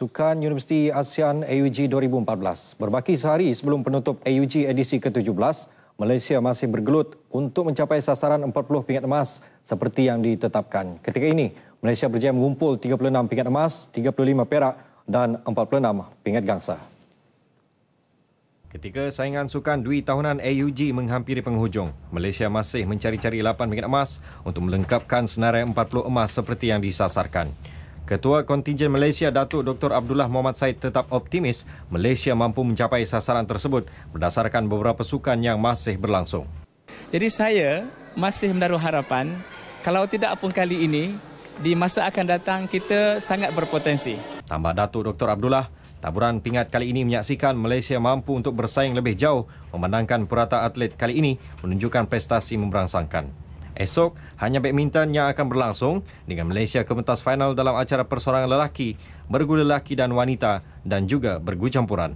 Sukan Universiti ASEAN AUG 2014. Berbaki sehari sebelum penutup AUG edisi ke-17, Malaysia masih bergelut untuk mencapai sasaran 40 pingat emas seperti yang ditetapkan. Ketika ini, Malaysia berjaya mengumpul 36 pingat emas, 35 perak dan 46 pingat gangsa. Ketika saingan sukan Dwi Tahunan AUG menghampiri penghujung, Malaysia masih mencari-cari 8 pingat emas untuk melengkapkan senarai 40 emas seperti yang disasarkan. Ketua kontingen Malaysia Datuk Dr. Abdullah Muhammad Said tetap optimis Malaysia mampu mencapai sasaran tersebut berdasarkan beberapa sukan yang masih berlangsung. Jadi saya masih menaruh harapan kalau tidak pun kali ini di masa akan datang kita sangat berpotensi. Tambah Datuk Dr. Abdullah, taburan pingat kali ini menyaksikan Malaysia mampu untuk bersaing lebih jauh memenangkan purata atlet kali ini menunjukkan prestasi memberangsangkan. Esok hanya badminton yang akan berlangsung dengan Malaysia kementas final dalam acara persorangan lelaki, bergu lelaki dan wanita dan juga bergu campuran.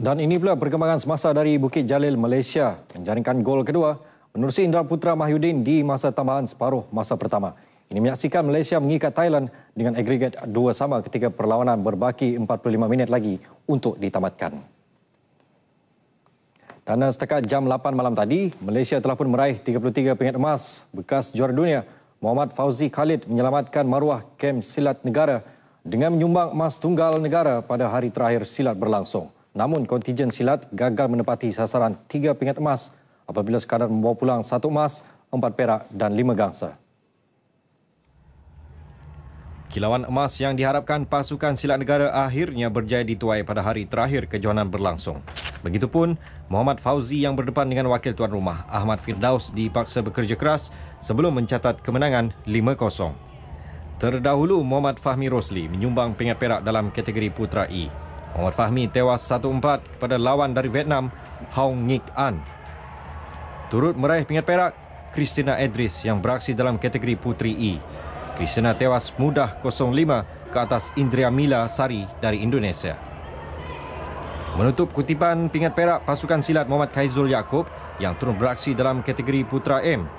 Dan ini pula perkembangan semasa dari Bukit Jalil Malaysia menjaringkan gol kedua menerusi Indra Putra Mahyudin di masa tambahan separuh masa pertama. Ini menyaksikan Malaysia mengikat Thailand dengan agregat dua sama ketika perlawanan berbaki 45 minit lagi untuk ditamatkan. Dan setakat jam 8 malam tadi, Malaysia telah pun meraih 33 pingat emas bekas juara dunia. Muhammad Fauzi Khalid menyelamatkan maruah kem silat negara dengan menyumbang emas tunggal negara pada hari terakhir silat berlangsung. Namun kontijen silat gagal menepati sasaran 3 pingat emas apabila sekadar membawa pulang satu emas, empat perak dan lima gangsa. Kilauan emas yang diharapkan pasukan silat negara akhirnya berjaya dituai pada hari terakhir kejohanan berlangsung. Begitupun Muhammad Fauzi yang berdepan dengan wakil tuan rumah Ahmad Firdaus dipaksa bekerja keras sebelum mencatat kemenangan 5-0. Terdahulu Muhammad Fahmi Rosli menyumbang pingat perak dalam kategori putra E. Muhammad Fahmi tewas 1-4 kepada lawan dari Vietnam Hong Ngik An. Turut meraih pingat perak Christina Edris yang beraksi dalam kategori putri E. Christina tewas mudah 0-5 ke atas Indria Mila Sari dari Indonesia. Menutup kutipan pingat perak pasukan silat Muhammad Kaizul Yaakob yang turun beraksi dalam kategori Putra M.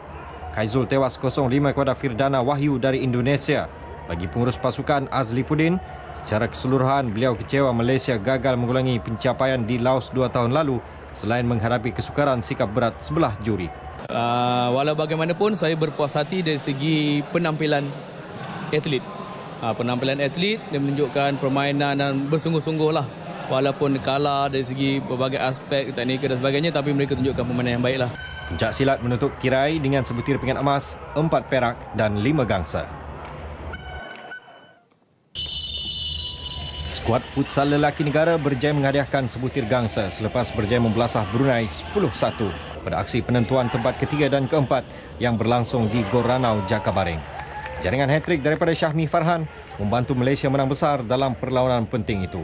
Kaizul tewas 0-5 kepada Firdana Wahyu dari Indonesia. Bagi pengurus pasukan Azli Pudin, secara keseluruhan beliau kecewa Malaysia gagal mengulangi pencapaian di Laos dua tahun lalu selain menghadapi kesukaran sikap berat sebelah juri. Uh, walau bagaimanapun saya berpuas hati dari segi penampilan atlet. Uh, penampilan atlet yang menunjukkan permainan dan bersungguh-sungguh lah walaupun kalah dari segi berbagai aspek teknikal dan sebagainya tapi mereka tunjukkan permainan yang baiklah. Pencak silat menutup tirai dengan sebutir pingat emas, empat perak dan lima gangsa. Skuad futsal lelaki negara berjaya menghadiahkan sebutir gangsa selepas berjaya membelasah Brunei 10-1 pada aksi penentuan tempat ketiga dan keempat yang berlangsung di Gor Ranau, Jakabaring. Jaringan hat-trick daripada Syahmi Farhan membantu Malaysia menang besar dalam perlawanan penting itu.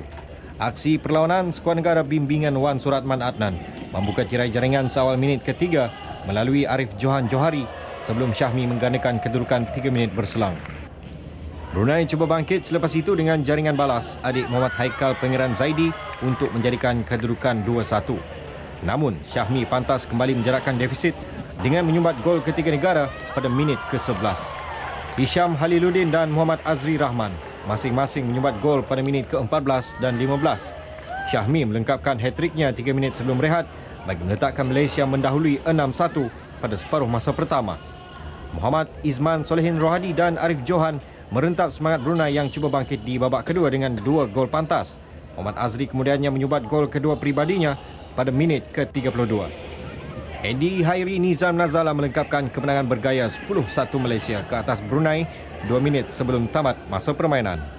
Aksi perlawanan skuad negara bimbingan Wan Suratman Adnan membuka tirai jaringan seawal minit ketiga melalui Arif Johan Johari sebelum Syahmi menggandakan kedudukan tiga minit berselang. Brunei cuba bangkit selepas itu dengan jaringan balas adik Muhammad Haikal Pengiran Zaidi untuk menjadikan kedudukan 2-1. Namun, Syahmi pantas kembali menjarakkan defisit dengan menyumbat gol ketiga negara pada minit ke-11. Hisham Haliluddin dan Muhammad Azri Rahman masing-masing menyumbat gol pada minit ke-14 dan 15. Syahmi melengkapkan hat-tricknya 3 minit sebelum rehat bagi meletakkan Malaysia mendahului 6-1 pada separuh masa pertama. Muhammad Izman Solehin Rohadi dan Arif Johan merentap semangat Brunei yang cuba bangkit di babak kedua dengan dua gol pantas. Muhammad Azri kemudiannya menyumbat gol kedua pribadinya pada minit ke-32. Andy Hairi Nizam Nazala melengkapkan kemenangan bergaya 10-1 Malaysia ke atas Brunei 2 minit sebelum tamat masa permainan.